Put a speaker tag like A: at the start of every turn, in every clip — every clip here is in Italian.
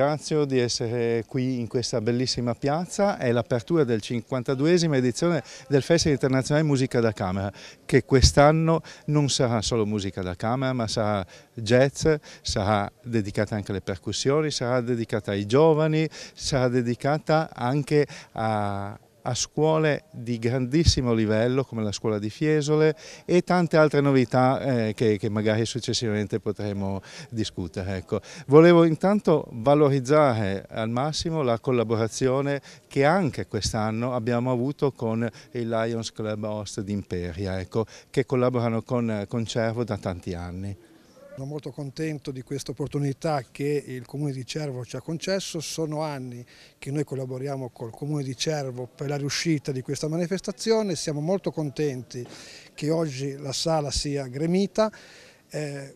A: ringrazio di essere qui in questa bellissima piazza, è l'apertura del 52esima edizione del Festival Internazionale Musica da Camera, che quest'anno non sarà solo musica da camera, ma sarà jazz, sarà dedicata anche alle percussioni, sarà dedicata ai giovani, sarà dedicata anche a a scuole di grandissimo livello come la scuola di Fiesole e tante altre novità eh, che, che, magari successivamente potremo discutere. Ecco. Volevo intanto valorizzare al massimo la collaborazione che anche quest'anno abbiamo avuto con il Lions Club Host di Imperia, ecco, che collaborano con, con Cervo da tanti anni.
B: Sono molto contento di questa opportunità che il Comune di Cervo ci ha concesso, sono anni che noi collaboriamo col Comune di Cervo per la riuscita di questa manifestazione, siamo molto contenti che oggi la sala sia gremita. Eh,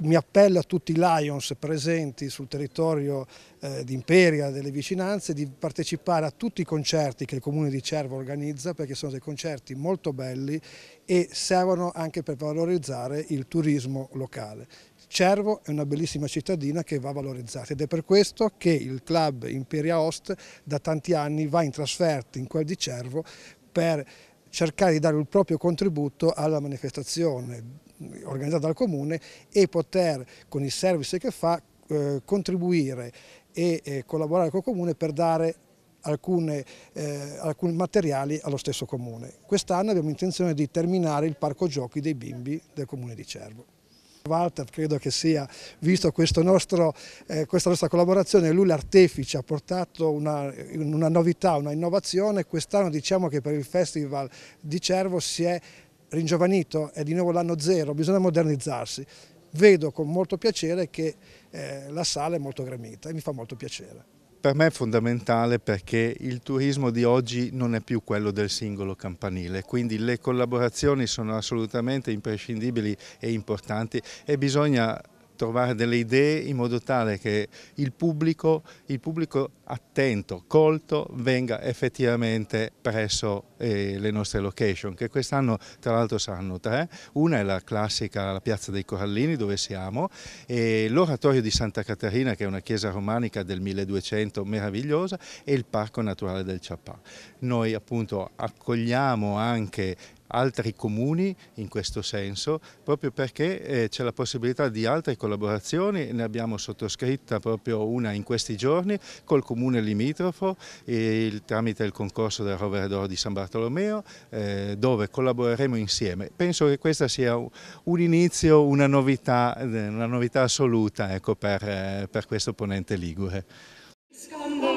B: mi appello a tutti i Lions presenti sul territorio eh, di Imperia, delle vicinanze, di partecipare a tutti i concerti che il Comune di Cervo organizza perché sono dei concerti molto belli e servono anche per valorizzare il turismo locale. Cervo è una bellissima cittadina che va valorizzata ed è per questo che il club Imperia Host da tanti anni va in trasferta in quel di Cervo per cercare di dare il proprio contributo alla manifestazione organizzata dal comune e poter con i servizi che fa eh, contribuire e eh, collaborare col comune per dare alcune, eh, alcuni materiali allo stesso comune. Quest'anno abbiamo intenzione di terminare il parco giochi dei bimbi del comune di Cervo. Walter credo che sia, visto nostro, eh, questa nostra collaborazione, lui l'artefice ha portato una, una novità, una innovazione, quest'anno diciamo che per il Festival di Cervo si è ringiovanito, è di nuovo l'anno zero, bisogna modernizzarsi. Vedo con molto piacere che eh, la sala è molto gremita e mi fa molto piacere.
A: Per me è fondamentale perché il turismo di oggi non è più quello del singolo campanile, quindi le collaborazioni sono assolutamente imprescindibili e importanti e bisogna trovare delle idee in modo tale che il pubblico, il pubblico attento, colto, venga effettivamente presso eh, le nostre location, che quest'anno tra l'altro saranno tre. Una è la classica la Piazza dei Corallini, dove siamo, e l'Oratorio di Santa Caterina, che è una chiesa romanica del 1200 meravigliosa, e il Parco Naturale del Ciappà. Noi appunto accogliamo anche altri comuni in questo senso, proprio perché eh, c'è la possibilità di altre collaborazioni, ne abbiamo sottoscritta proprio una in questi giorni col comune limitrofo il, tramite il concorso del Rovere d'Oro di San Bartolomeo, eh, dove collaboreremo insieme. Penso che questa sia un inizio, una novità, eh, una novità assoluta ecco, per, eh, per, questo ponente ligure.
C: Scandal,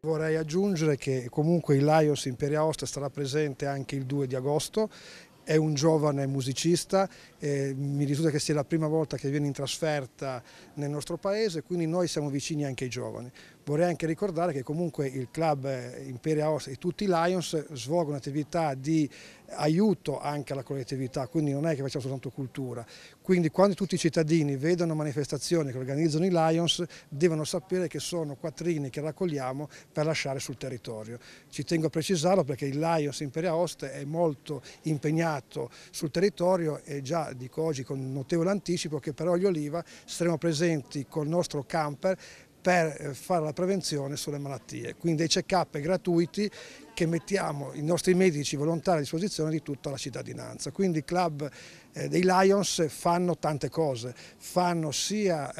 B: Vorrei aggiungere che comunque il Laios Imperia Osta sarà presente anche il 2 di agosto è un giovane musicista, eh, mi risulta che sia la prima volta che viene in trasferta nel nostro paese, quindi noi siamo vicini anche ai giovani. Vorrei anche ricordare che comunque il club eh, Imperia Os e tutti i Lions svolgono attività di aiuto anche alla collettività, quindi non è che facciamo soltanto cultura. Quindi quando tutti i cittadini vedono manifestazioni che organizzano i Lions devono sapere che sono quattrini che raccogliamo per lasciare sul territorio. Ci tengo a precisarlo perché il Lions Imperia Ost è molto impegnato sul territorio e già dico oggi con notevole anticipo che per Olio Oliva saremo presenti col nostro camper per eh, fare la prevenzione sulle malattie, quindi dei check-up gratuiti che mettiamo i nostri medici volontari a disposizione di tutta la cittadinanza. Quindi i club eh, dei Lions fanno tante cose, fanno sia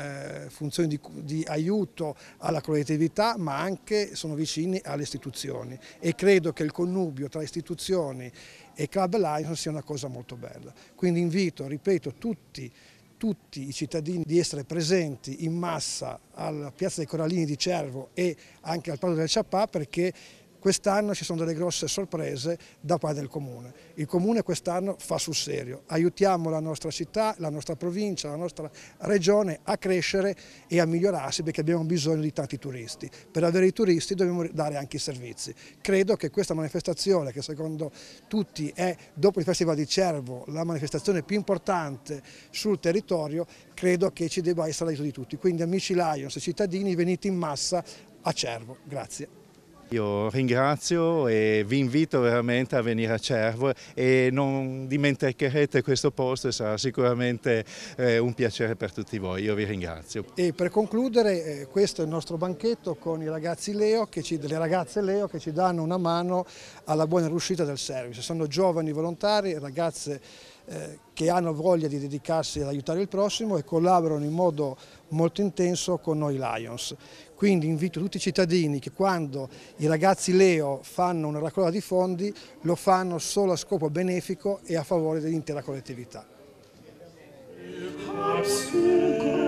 B: eh, funzioni di, di aiuto alla collettività ma anche sono vicini alle istituzioni e credo che il connubio tra istituzioni e club Lions sia una cosa molto bella. Quindi invito, ripeto, tutti tutti i cittadini di essere presenti in massa alla piazza dei Corallini di Cervo e anche al Prato del Ciappà perché Quest'anno ci sono delle grosse sorprese da parte del Comune. Il Comune quest'anno fa sul serio, aiutiamo la nostra città, la nostra provincia, la nostra regione a crescere e a migliorarsi perché abbiamo bisogno di tanti turisti. Per avere i turisti dobbiamo dare anche i servizi. Credo che questa manifestazione, che secondo tutti è dopo il Festival di Cervo la manifestazione più importante sul territorio, credo che ci debba essere l'aiuto di tutti. Quindi amici Lions e cittadini venite in massa a Cervo. Grazie.
A: Io ringrazio e vi invito veramente a venire a Cervo e non dimenticherete questo posto e sarà sicuramente eh, un piacere per tutti voi. Io vi ringrazio.
B: E per concludere eh, questo è il nostro banchetto con i ragazzi Leo, che ci, le ragazze Leo che ci danno una mano alla buona riuscita del service. Sono giovani volontari, ragazze eh, che hanno voglia di dedicarsi ad aiutare il prossimo e collaborano in modo molto intenso con noi Lions. Quindi invito tutti i cittadini che quando i ragazzi Leo fanno una raccolta di fondi lo fanno solo a scopo benefico e a favore dell'intera
C: collettività.